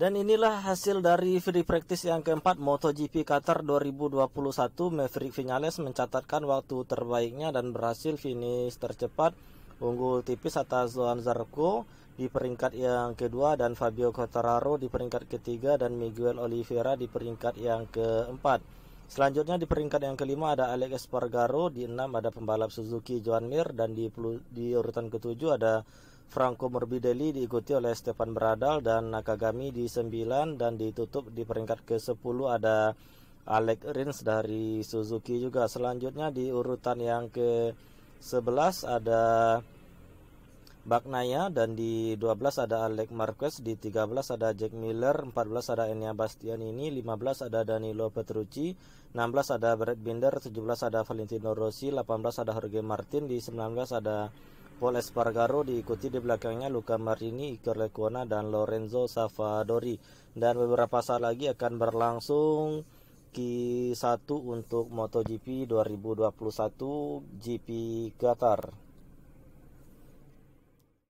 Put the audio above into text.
Dan inilah hasil dari free practice yang keempat MotoGP Qatar 2021. Maverick Vinales mencatatkan waktu terbaiknya dan berhasil finish tercepat unggul tipis atas Zohan Zarco di peringkat yang kedua dan Fabio Quartararo di peringkat ketiga dan Miguel Oliveira di peringkat yang keempat. Selanjutnya di peringkat yang kelima ada Alex Espargaro, di enam ada pembalap Suzuki Joan Mir dan di, di urutan ketujuh ada Franco Morbidelli diikuti oleh Stefan Bradal dan Nakagami di 9 dan ditutup di peringkat ke-10 ada Alex Rins dari Suzuki juga. Selanjutnya di urutan yang ke-11 ada Bagnaya dan di 12 ada Alex Marquez, di 13 ada Jack Miller, 14 ada Enya ini 15 ada Danilo Petrucci, 16 ada Brad Binder, 17 ada Valentino Rossi, 18 ada Jorge Martin, di 19 ada Paul Espargaro diikuti di belakangnya Luca Marini, Iker Lecuona, dan Lorenzo Savadori. Dan beberapa saat lagi akan berlangsung Q1 untuk MotoGP 2021 GP Qatar.